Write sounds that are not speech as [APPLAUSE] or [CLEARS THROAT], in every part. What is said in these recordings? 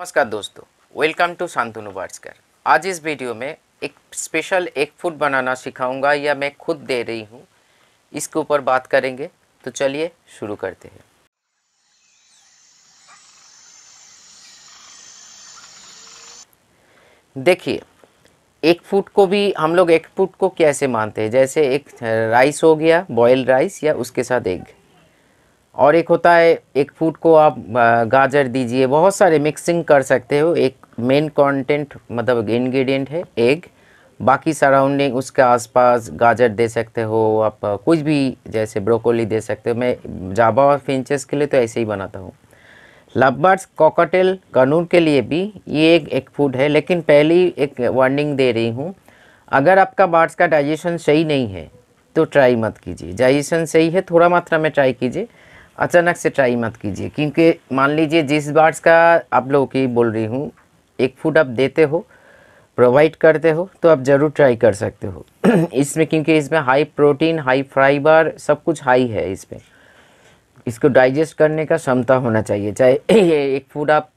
नमस्कार दोस्तों welcome to Shantanu बार्सकर आज इस वीडियो में एक स्पेशल एक फूड बनाना सिखाऊंगा या मैं खुद दे रही हूँ इसके ऊपर बात करेंगे तो चलिए शुरू करते हैं देखिए एक फूट को भी हम लोग एक फूट को कैसे मानते हैं जैसे एक राइस हो गया बॉयल राइस या उसके साथ एग और एक होता है एक फूड को आप गाजर दीजिए बहुत सारे मिक्सिंग कर सकते हो एक मेन कंटेंट मतलब इंग्रेडिएंट है एग बाकी सराउंडिंग उसके आसपास गाजर दे सकते हो आप कुछ भी जैसे ब्रोकोली दे सकते हो मैं जाबा और फिंचेस के लिए तो ऐसे ही बनाता हूँ लब्बर्स कॉकटेल कानून के लिए भी ये एक एक फूड है लेकिन पहली एक वार्निंग दे रही हूँ अगर आपका बार्ड्स का डाइजेशन सही नहीं है तो ट्राई मत कीजिए डाइजेशन सही है थोड़ा मात्रा में ट्राई कीजिए अचानक से ट्राई मत कीजिए क्योंकि मान लीजिए जिस बार्स का आप लोगों की बोल रही हूँ एक फूड आप देते हो प्रोवाइड करते हो तो आप ज़रूर ट्राई कर सकते हो [CLEARS THROAT] इसमें क्योंकि इसमें हाई प्रोटीन हाई फाइबर सब कुछ हाई है इसमें इसको डाइजेस्ट करने का क्षमता होना चाहिए चाहे [CLEARS THROAT] ये एक फूड आप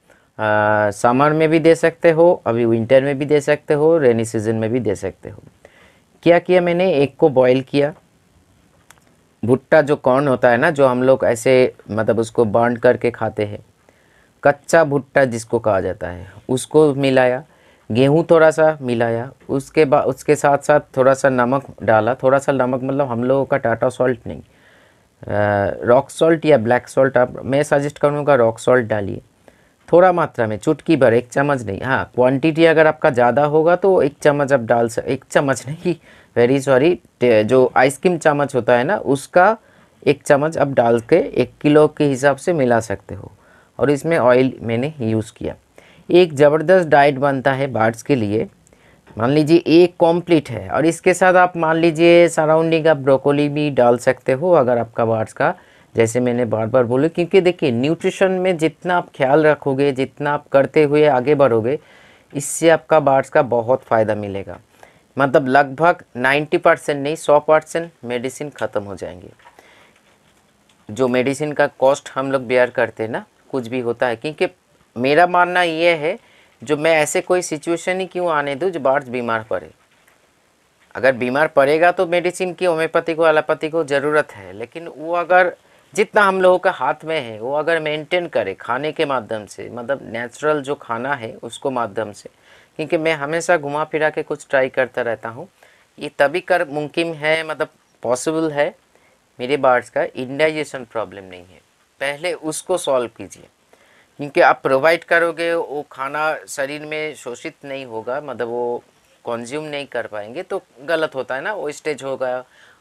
समर में भी दे सकते हो अभी विंटर में भी दे सकते हो रेनी सीजन में भी दे सकते हो क्या किया मैंने एक को बॉयल किया भुट्टा जो कॉर्न होता है ना जो हम लोग ऐसे मतलब उसको बांट करके खाते हैं कच्चा भुट्टा जिसको कहा जाता है उसको मिलाया गेहूँ थोड़ा सा मिलाया उसके बाद उसके साथ साथ थोड़ा सा नमक डाला थोड़ा सा नमक मतलब हम लोगों का टाटा सॉल्ट नहीं रॉक सॉल्ट या ब्लैक सॉल्ट आप मैं सजेस्ट करूँगा रॉक सॉल्ट डालिए थोड़ा मात्रा में चुटकी भर एक चम्मच नहीं हाँ क्वांटिटी अगर आपका ज़्यादा होगा तो एक चम्मच आप डाल सक एक चम्मच नहीं वेरी सॉरी जो आइसक्रीम चम्मच होता है ना उसका एक चम्मच आप डाल के एक किलो के हिसाब से मिला सकते हो और इसमें ऑयल मैंने यूज़ किया एक ज़बरदस्त डाइट बनता है बार्ड्स के लिए मान लीजिए एक कॉम्प्लीट है और इसके साथ आप मान लीजिए सराउंडिंग आप ब्रोकोली भी डाल सकते हो अगर आपका बार्ड्स का जैसे मैंने बार बार बोले क्योंकि देखिए न्यूट्रिशन में जितना आप ख्याल रखोगे जितना आप करते हुए आगे बढ़ोगे इससे आपका बार्स का बहुत फ़ायदा मिलेगा मतलब लगभग 90 परसेंट नहीं 100 परसेंट मेडिसिन ख़त्म हो जाएंगे जो मेडिसिन का कॉस्ट हम लोग बेयर करते हैं ना कुछ भी होता है क्योंकि मेरा मानना यह है जो मैं ऐसे कोई सिचुएशन ही क्यों आने दूँ जो बार्स बीमार पड़े अगर बीमार पड़ेगा तो मेडिसिन की होम्योपैथी को एलोपैथी को ज़रूरत है लेकिन वो अगर जितना हम लोगों का हाथ में है वो अगर मेंटेन करे खाने के माध्यम से मतलब नेचुरल जो खाना है उसको माध्यम से क्योंकि मैं हमेशा घुमा फिरा के कुछ ट्राई करता रहता हूँ ये तभी कर मुमकिन है मतलब पॉसिबल है मेरे बार्ड्स का इंडाइजेशन प्रॉब्लम नहीं है पहले उसको सॉल्व कीजिए क्योंकि आप प्रोवाइड करोगे वो खाना शरीर में शोषित नहीं होगा मतलब वो कंज्यूम नहीं कर पाएंगे तो गलत होता है ना वो स्टेज होगा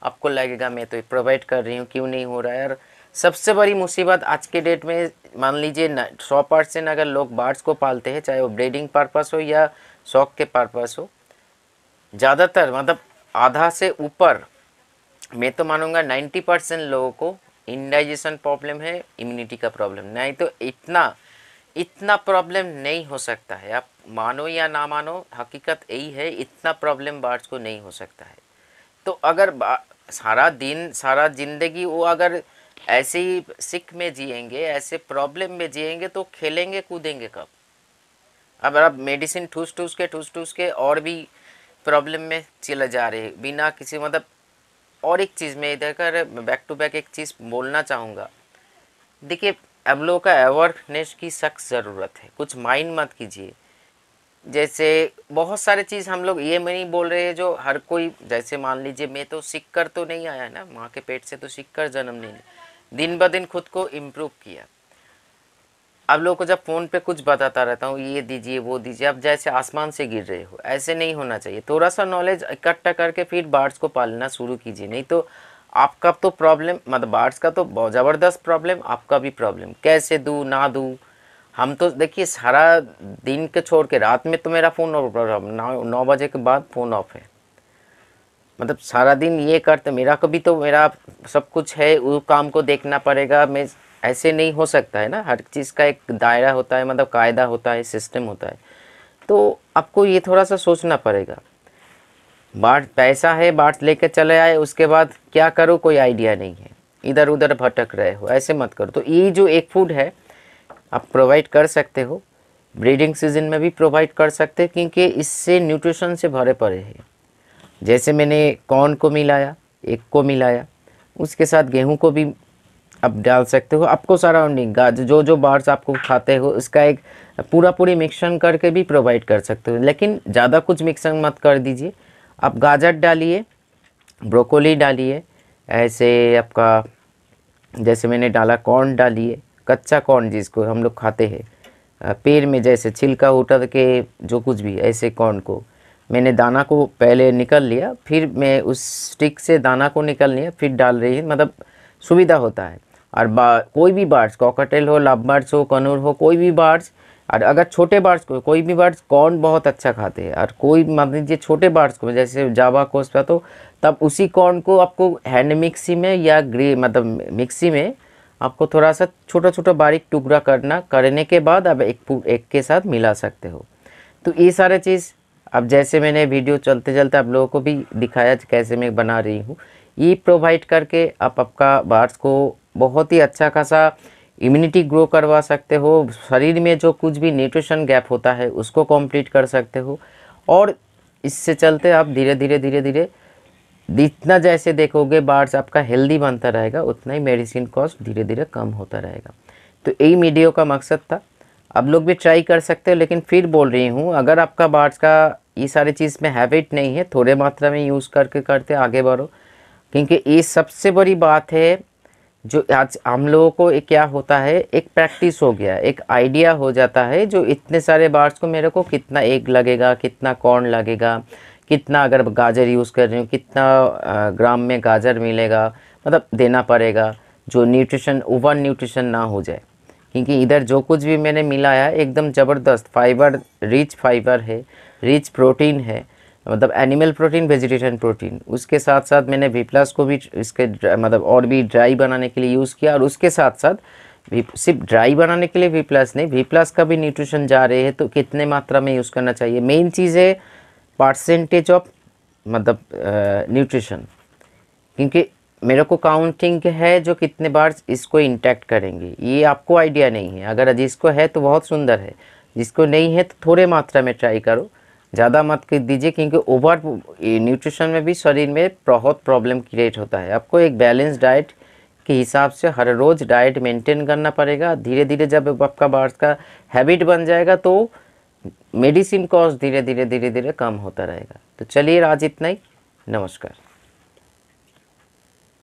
आपको लगेगा मैं तो प्रोवाइड कर रही हूँ क्यों नहीं हो रहा है यार सबसे बड़ी मुसीबत आज के डेट में मान लीजिए सौ परसेंट अगर लोग बर्ड्स को पालते हैं चाहे वो ब्रीडिंग पर्पस हो या शौक के पर्पस हो ज़्यादातर मतलब आधा से ऊपर मैं तो मानूंगा 90 परसेंट लोगों को इंडाइजेशन प्रॉब्लम है इम्यूनिटी का प्रॉब्लम नहीं तो इतना इतना प्रॉब्लम नहीं हो सकता है आप मानो या ना मानो हकीकत यही है इतना प्रॉब्लम बर्ड्स को नहीं हो सकता है तो अगर सारा दिन सारा ज़िंदगी वो अगर ऐसे ही सिख में जिएंगे ऐसे प्रॉब्लम में जिएंगे तो खेलेंगे कूदेंगे कब अब आप मेडिसिन ठूस ठूस के ठूस ठूस के और भी प्रॉब्लम में चले जा रहे बिना किसी मतलब और एक चीज़ में इधर कर बैक टू बैक एक चीज़ बोलना चाहूँगा देखिए अब लोगों का अवेयरनेस की सख्त ज़रूरत है कुछ माइंड मत कीजिए जैसे बहुत सारे चीज़ हम लोग ये में नहीं बोल रहे हैं जो हर कोई जैसे मान लीजिए मैं तो सीख कर तो नहीं आया ना माँ के पेट से तो सीख कर जन्म नहीं दिन ब दिन खुद को इम्प्रूव किया आप लोगों को जब फ़ोन पे कुछ बताता रहता हूँ ये दीजिए वो दीजिए आप जैसे आसमान से गिर रहे हो ऐसे नहीं होना चाहिए थोड़ा सा नॉलेज इकट्ठा करके फिर बार्ड्स को पालना शुरू कीजिए नहीं तो आपका तो प्रॉब्लम मतलब बार्ड्स का तो बहुत ज़बरदस्त प्रॉब्लम आपका भी प्रॉब्लम कैसे दूँ ना दूँ हम तो देखिए सारा दिन के छोड़ के रात में तो मेरा फ़ोन ऑफ नौ, नौ बजे के बाद फ़ोन ऑफ है मतलब सारा दिन ये करते तो मेरा कभी तो मेरा सब कुछ है वो काम को देखना पड़ेगा मैं ऐसे नहीं हो सकता है ना हर चीज़ का एक दायरा होता है मतलब कायदा होता है सिस्टम होता है तो आपको ये थोड़ा सा सोचना पड़ेगा बाट पैसा है बाट लेके चले आए उसके बाद क्या करो कोई आइडिया नहीं है इधर उधर भटक रहे हो ऐसे मत करो तो ये जो एक फूड है आप प्रोवाइड कर सकते हो ब्रीडिंग सीजन में भी प्रोवाइड कर सकते हैं क्योंकि इससे न्यूट्रिशन से भरे पड़े हैं जैसे मैंने कॉर्न को मिलाया एक को मिलाया उसके साथ गेहूं को भी आप डाल सकते हो आपको सराउंडिंग गाजर जो जो बार्स आपको खाते हो उसका एक पूरा पूरी मिक्सन करके भी प्रोवाइड कर सकते हो लेकिन ज़्यादा कुछ मिक्सन मत कर दीजिए आप गाजर डालिए ब्रोकोली डालिए ऐसे आपका जैसे मैंने डाला कॉर्न डालिए कच्चा कॉर्न जिसको हम लोग खाते हैं पेड़ में जैसे छिलका उठा के जो कुछ भी ऐसे कॉर्न को मैंने दाना को पहले निकल लिया फिर मैं उस स्टिक से दाना को निकल लिया फिर डाल रही है मतलब सुविधा होता है और कोई भी बार्ड्स कॉकटेल हो लाभ बार्ड्स हो कनूर हो कोई भी बार्ड्स और अगर छोटे बार्ड्स को कोई भी बार्ड्स कॉर्न बहुत अच्छा खाते हैं और कोई मान लीजिए छोटे बार्ड्स को जैसे जावा कोस कोसपा तो तब उसी कॉर्न को आपको हैंड मिक्सी में या ग्रे मतलब मिक्सी में आपको थोड़ा सा छोटा छोटा बारीक टुकड़ा करना करने के बाद आप एक एक के साथ मिला सकते हो तो ये सारे चीज़ अब जैसे मैंने वीडियो चलते चलते आप लोगों को भी दिखाया कैसे मैं बना रही हूँ ये प्रोवाइड करके आप आपका बार्स को बहुत ही अच्छा खासा इम्यूनिटी ग्रो करवा सकते हो शरीर में जो कुछ भी न्यूट्रिशन गैप होता है उसको कंप्लीट कर सकते हो और इससे चलते आप धीरे धीरे धीरे धीरे जितना जैसे देखोगे बार्स आपका हेल्दी बनता रहेगा उतना ही मेडिसिन कॉस्ट धीरे धीरे कम होता रहेगा तो यही वीडियो का मकसद था आप लोग भी ट्राई कर सकते हो लेकिन फिर बोल रही हूँ अगर आपका बार्स का ये सारी चीज़ में हैबिट नहीं है थोड़े मात्रा में यूज़ करके करते आगे बढ़ो क्योंकि ये सबसे बड़ी बात है जो आज हम लोगों को एक क्या होता है एक प्रैक्टिस हो गया एक आइडिया हो जाता है जो इतने सारे बार्स को मेरे को कितना एग लगेगा कितना कॉर्न लगेगा कितना अगर गाजर यूज़ कर रही हूँ कितना ग्राम में गाजर मिलेगा मतलब देना पड़ेगा जो न्यूट्रिशन ओवर न्यूट्रिशन ना हो जाए क्योंकि इधर जो कुछ भी मैंने मिलाया एकदम ज़बरदस्त फाइबर रिच फाइबर है रिच प्रोटीन है मतलब एनिमल प्रोटीन वेजिटेरियन प्रोटीन उसके साथ साथ मैंने वी प्लस को भी इसके मतलब और भी ड्राई बनाने के लिए यूज़ किया और उसके साथ साथ सिर्फ ड्राई बनाने के लिए वी प्लस नहीं वी प्लस का भी न्यूट्रिशन जा रहे हैं तो कितने मात्रा में यूज़ करना चाहिए मेन चीज़ है परसेंटेज ऑफ मतलब न्यूट्रिशन क्योंकि मेरे को काउंटिंग है जो कितने बार इसको इंटैक्ट करेंगे ये आपको आइडिया नहीं है अगर जिसको है तो बहुत सुंदर है जिसको नहीं है तो थोड़े मात्रा में ट्राई करो ज़्यादा मत दीजिए क्योंकि ओवर न्यूट्रिशन में भी शरीर में बहुत प्रॉब्लम क्रिएट होता है आपको एक बैलेंस डाइट के हिसाब से हर रोज़ डाइट मेंटेन करना पड़ेगा धीरे धीरे जब आपका बार्स का हैबिट बन जाएगा तो मेडिसिन कॉस्ट धीरे धीरे धीरे धीरे कम होता रहेगा तो चलिए आज इतना ही नमस्कार